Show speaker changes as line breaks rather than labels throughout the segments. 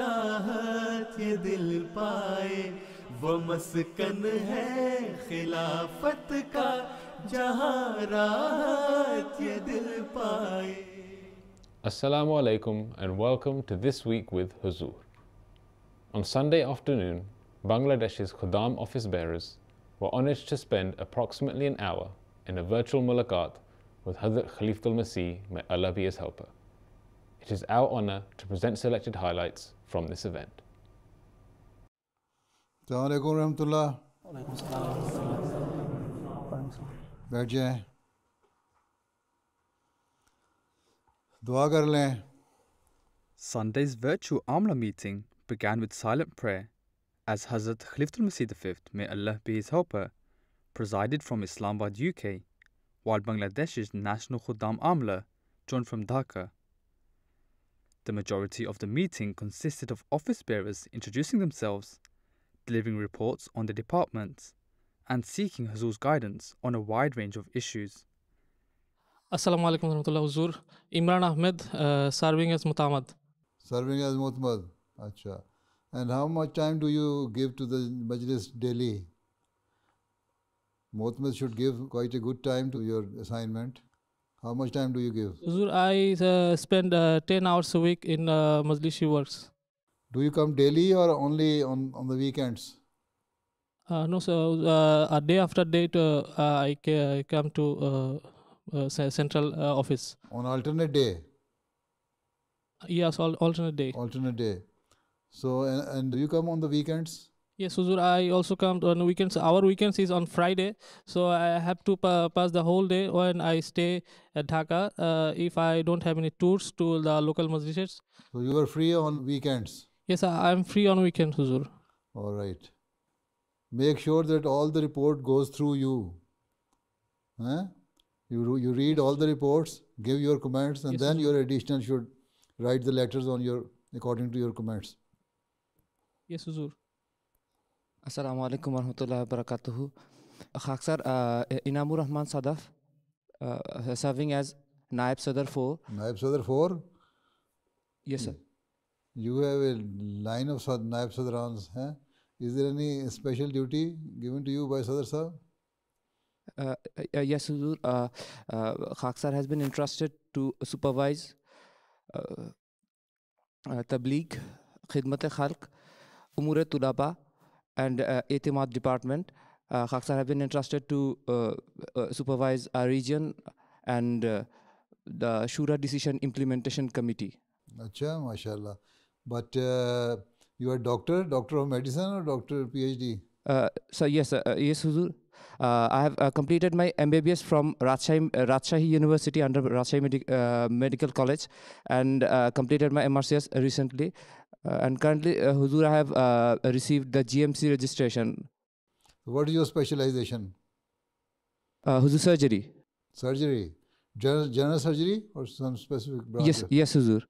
राहत
ये Assalamu alaikum and welcome to This Week with Hazur. On Sunday afternoon, Bangladesh's Khudam office bearers were honoured to spend approximately an hour in a virtual mulaqat with Hazrat Khalifat al-Masih, may Allah be his helper. It is our honour to present selected
highlights from this event. Sunday's
virtual Amla meeting began with silent prayer as Hazrat Khalifat masih V, may Allah be his helper, presided from Islamabad, UK, while Bangladesh's National Khuddam Amla joined from Dhaka the majority of the meeting consisted of office bearers introducing themselves, delivering reports on their departments, and seeking Hazur's guidance on a wide range of issues. Assalamu alaikum warahmatullahi Huzur. Imran Ahmed, uh, serving as Mutamad.
Serving as Mutamad, acha. And how much time do you give to the Majlis daily? Mutamad should give quite a good time to your assignment. How much time do you give?
I uh, spend uh, 10 hours a week in uh, Majlishi
works. Do you come daily or only on, on the weekends?
Uh, no, sir. Uh, a day after day, uh, I, I come to uh,
central office. On alternate day? Yes, al- alternate day. Alternate day. So, and, and do you come on the weekends?
Yes, Huzur, I also come on weekends. Our weekends is on Friday, so I have to pa pass the whole day when I stay at Dhaka uh, if I don't have any tours to the local masjids.
So you are free on weekends? Yes, I am free on weekends, Huzur. All right. Make sure that all the report goes through you. Huh? You, you read all the reports, give your comments, and yes, then your additional should write the letters on your according to your comments.
Yes, Huzur. असलकम वरह वरक खाकसर Inamur Rahman Sadaf
serving as नायब सदर for नायब सदर for yes sir you have line of नायब सदर is there any special duty given to you by सदर सर यस हजूर
खाकसर has been interested to supervise तबलीग खिदमत खालक उमूर तुलाबा and uh, Etimat department. Uh, Khaksan have been entrusted to uh, uh, supervise our region and uh, the Shura Decision Implementation Committee.
Acha, mashallah. But uh, you are doctor, doctor of medicine or doctor PhD?
Uh, so yes, uh, yes, Huzur. I have completed my MBBS from Rajshahi, Rajshahi University under Rajshahi Medi Medical College and completed my MRCS recently. Uh, and currently, uh, Huzur, I have uh, received the GMC registration.
What is your specialization?
Huzur surgery.
Surgery. General, general surgery or some specific branch? Yes, yes,
Huzur.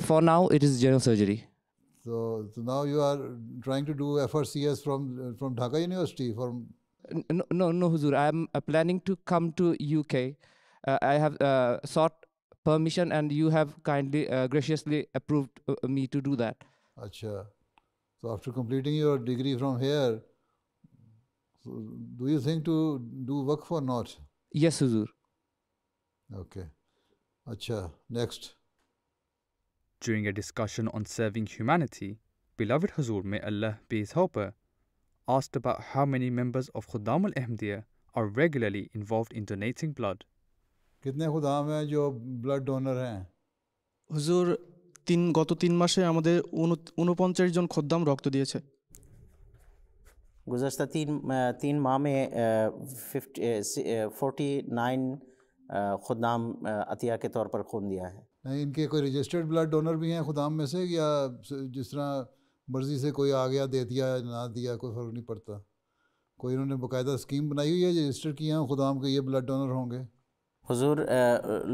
for now, it is general surgery.
So, so, now you are trying to do FRCS from from Dhaka University. From no, no, no, Huzur. I am planning to come to
UK. Uh, I have uh, sought permission and you have kindly, uh, graciously
approved uh, me to do that. Acha. So after completing your degree from here, so do you think to do work or not? Yes, Huzur. Okay. Acha. Next.
During a discussion on serving humanity, beloved Huzur, may Allah be his helper, asked about how many members of Khuddam al-Ahmadiyya are regularly involved in donating
blood. कितने खुदाम हैं जो blood donor हैं হুজুর
तीन গত तीन মাসে আমাদের উনপঞ্চাশ জন খদ্দাম রক্ত দিয়েছে गुजशत तीन तीन माह में फोर्टी नाइन खुदाम अतिया के तौर पर खून दिया है
नहीं इनके कोई रजिस्टर्ड ब्लड डोनर भी हैं खुदाम में से या जिस तरह मर्ज़ी से कोई आ गया दे दिया ना दिया कोई फ़र्क नहीं पड़ता कोई इन्होंने बाकायदा स्कीम बनाई हुई है रजिस्टर किया हैं खुदाम के ये ब्लड डोनर होंगे
हुजूर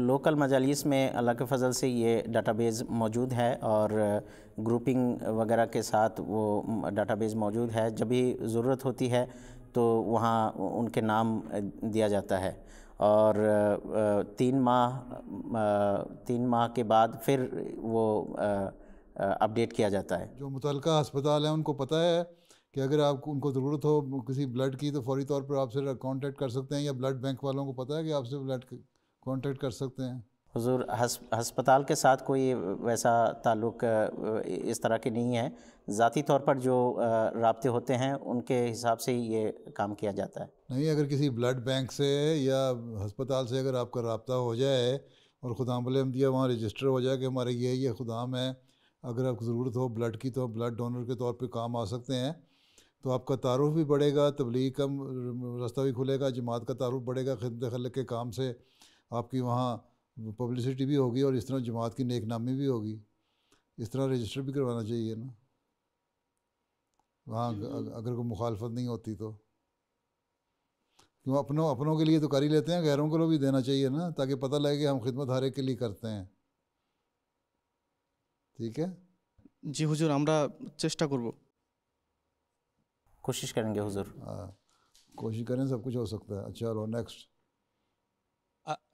लोकल मजालिस में अल्लाह के फ़ज़ल से ये डाटाबेस मौजूद है और ग्रुपिंग वगैरह के साथ वो डाटाबेस मौजूद है जब भी ज़रूरत होती है तो वहाँ उनके नाम दिया जाता है और तीन माह तीन माह के बाद फिर वो अपडेट किया जाता है
जो मुतल अस्पताल है उनको पता है कि अगर आप उनको ज़रूरत हो किसी ब्लड की तो फौरी तौर पर आपसे कांटेक्ट कर सकते हैं या ब्लड बैंक वालों को पता है कि आपसे ब्लड कांटेक्ट कर सकते हैं
हजूर हस्पताल के साथ कोई वैसा ताल्लुक इस तरह के नहीं है ज़ाती तौर पर जो रबते होते हैं उनके हिसाब से ही ये काम किया जाता है
नहीं अगर किसी ब्लड बैंक से या हस्पताल से अगर आपका रबता हो जाए और खुदाम दिया वहाँ रजिस्टर हो जाए कि हमारे ये ये खुदाम है अगर आपको ज़रूरत हो ब्लड की तो ब्लड डोनर के तौर पर काम आ सकते हैं तो आपका तारुफ भी बढ़ेगा तबलीग का रास्ता भी खुलेगा जमात का तारुफ बढ़ेगा खिदमत खल के काम से आपकी वहाँ पब्लिसिटी भी होगी और इस तरह जमात की नेकनामी भी होगी इस तरह रजिस्टर भी करवाना चाहिए ना वहाँ अगर कोई मुखालफत नहीं होती तो क्यों अपनों अपनों के लिए तो कर ही लेते हैं गैरों को भी देना चाहिए ना ताकि पता लगे कि हम खिदमत हारे के लिए करते हैं ठीक है जी हुजूर हमरा चेष्टा करूँ कोशिश करेंगे हुजूर हाँ, कोशिश करें सब कुछ हो सकता है अच्छा चलो नेक्स्ट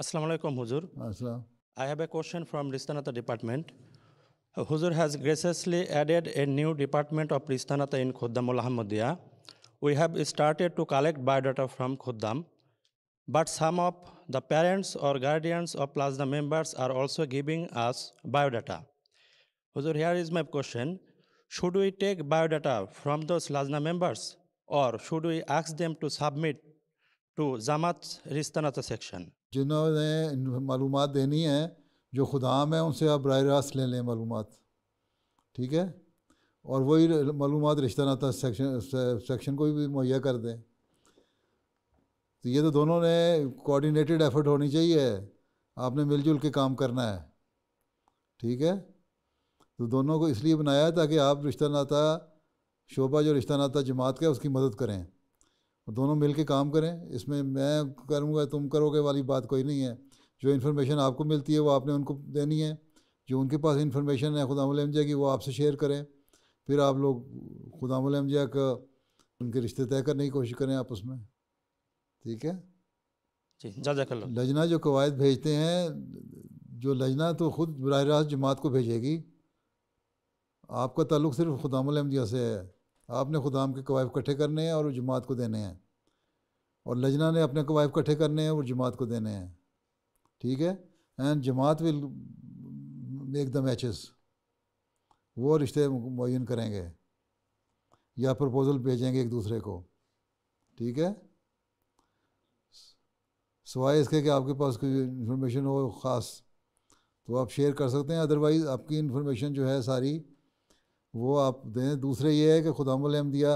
अस्सलाम वालेकुम हुजूर I have a question from रिस्तानाता डिपार्टमेंट हुजूर has graciously added a new department of रिस्तानाता in Khuddamul Ahmadiyya we have started to collect data from खुद्दाम but some of the parents or guardians of plus the members are also giving us biodata हुजूर here is my question Should we take biodata from those large members or should we ask them to submit to Zamat Ristanata section?
जिन्होंने मालूम देनी है जो खुदाम है उनसे आप बर रास्त ले लें मालूम ठीक है और वही मालूम रिश्तानाता सेक्शन सेक्शन को भी मुहैया कर दें तो ये तो दोनों ने कोऑर्डिनेटेड एफर्ट होनी चाहिए आपने मिलजुल के काम करना है ठीक है तो दोनों को इसलिए बनाया ताकि आप रिश्ता नाता शोभा जो रिश्ता नाता जमात का उसकी मदद करें और दोनों मिल के काम करें इसमें मैं करूँगा तुम करोगे वाली बात कोई नहीं है जो इन्फॉर्मेशन आपको मिलती है वो आपने उनको देनी है जो उनके पास इन्फॉर्मेशन है खुदामजा की वो आपसे शेयर करें फिर आप लोग खुदामजा का उनके रिश्ते तय करने की कोशिश करें आपस में ठीक है लजना जो कवायद भेजते हैं जो लजना तो ख़ुद बरह रास्त जमात को भेजेगी आपका ताल्लुक सिर्फ खुदाम अहमदिया से है आपने खुदाम के कवायफ इकट्ठे करने हैं और जमात को देने हैं और लजना ने अपने कवायफ इकट्ठे करने हैं और जमात को देने हैं ठीक है एंड जमात विल मेक द मैचेस वो रिश्ते मुन करेंगे या प्रपोज़ल भेजेंगे एक दूसरे को ठीक है सवाए इसके कि आपके पास कोई इन्फॉर्मेशन हो ख़ास तो आप शेयर कर सकते हैं अदरवाइज़ आपकी इन्फॉर्मेशन जो है सारी वो आप दें दूसरे ये है कि खुदाम अहमदिया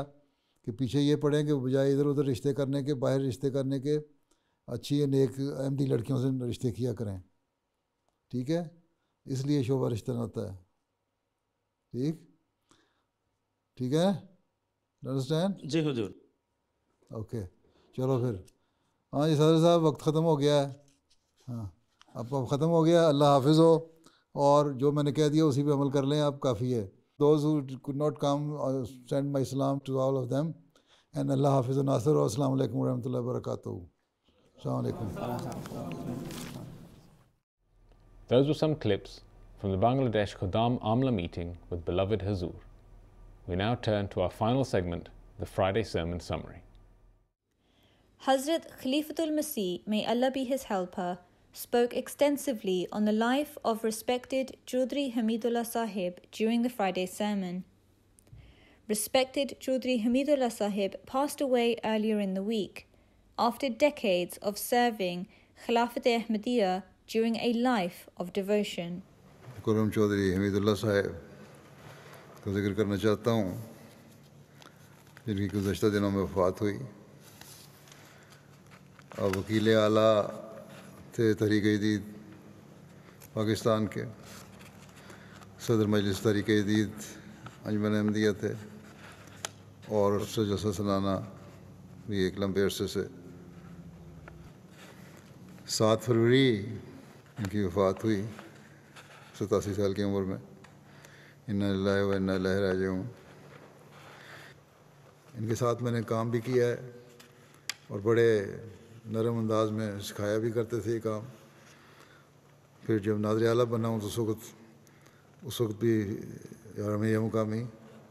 के पीछे ये पढ़ें कि बजाय इधर उधर रिश्ते करने के बाहर रिश्ते करने के अच्छी नेक अहमदी लड़कियों से रिश्ते किया करें ठीक है इसलिए शोभा रिश्ता होता है ठीक ठीक है अंडरस्टैंड जी हुजूर ओके चलो फिर हाँ जी सदर साहब वक्त ख़त्म हो गया है हाँ अब अब ख़त्म हो गया अल्लाह हाफिज़ हो और जो मैंने कह दिया उसी पे अमल कर लें आप काफ़ी है Those who could not come, I uh, send my salam to all of them. And Allah Hafiz and Nasir, Assalamu alaikum wa rahmatullahi wa barakatuh. Assalamu
Those were some clips from the Bangladesh Khodam Amla meeting with beloved Hazur. We now turn to our final segment, the Friday Sermon Summary. Hazrat Khalifatul Masih, may Allah be his helper, spoke extensively on the life of respected Chaudhry Hamidullah Sahib during the Friday sermon. Respected Chaudhry Hamidullah Sahib passed away earlier in the week, after decades of serving Khilafat Ahmadiyya during a life of devotion.
Kuram Chaudhry Hamidullah Sahib का जिक्र करना चाहता हूँ जिनकी गुजशत दिनों में वफात हुई और वकील आला थे तहरीक दीद पाकिस्तान के सदर मजलिस तहरीक दीद अंजमन अहमदिया थे और उससे जैसा सलाना भी एक लंबे अरसे से सात फरवरी इनकी वफात हुई सतासी साल की उम्र में इन्ना लाए व इन्ना लहराज हूँ इनके साथ मैंने काम भी किया है और बड़े नरम अंदाज में सिखाया भी करते थे काम फिर जब नाजर आला बना हूँ तो उस वक्त उस वक्त भी हमें यह मुकाम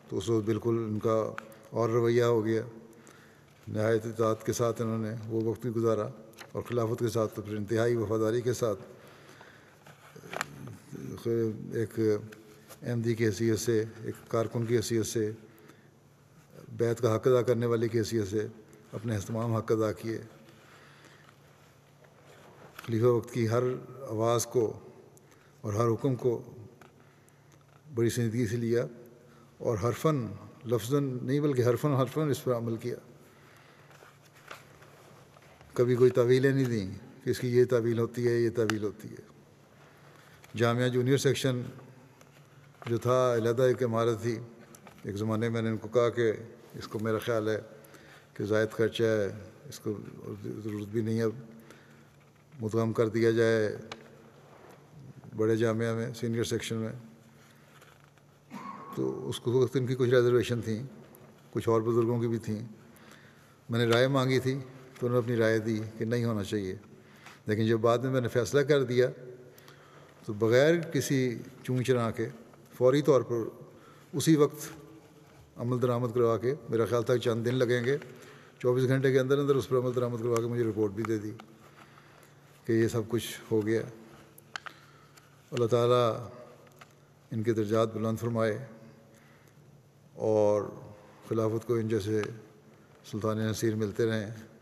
तो उस वक्त बिल्कुल उनका और रवैया हो गया नहायत इतात के साथ इन्होंने वो वक्त भी गुजारा और खिलाफत के साथ तो फिर इंतहाई वफादारी के साथ एक एमदी की हैसीत से एक कारकुन की हैसियत से बैत का हक अदा करने वाले की हैसियत से अपने तमाम हक अदा किए खलीफा वक्त की हर आवाज़ को और हर हुक्म को बड़ी संजीदगी से लिया और हर फन लफ्जन नहीं बल्कि हर फन हर फन इस पर अमल किया कभी कोई तवीलें नहीं दी कि इसकी ये तवील होती है ये तवील होती है जामिया जूनियर सेक्शन जो था अलहदा एक इमारत थी एक ज़माने में मैंने उनको कहा कि इसको मेरा ख्याल है कि जायद खर्चा है इसको ज़रूरत भी नहीं है अब मुतम कर दिया जाए बड़े जामिया में सीनियर सेक्शन में तो उस वक्त इनकी कुछ रिजर्वेशन थी कुछ और बुज़ुर्गों की भी थी मैंने राय मांगी थी तो उन्होंने अपनी राय दी कि नहीं होना चाहिए लेकिन जब बाद में मैंने फ़ैसला कर दिया तो बग़ैर किसी चूँ चना के फौरी तौर पर उसी वक्त अमल दरामद करवा के मेरा ख्याल था चंद दिन लगेंगे चौबीस घंटे के अंदर अंदर उस पर अमल दरामद करवा के मुझे रिपोर्ट भी दे दी कि ये सब कुछ हो गया अल्लाह ताला इनके दर्जात बुलंद फरमाए और खिलाफत को इन जैसे सुल्तान नसीर मिलते रहें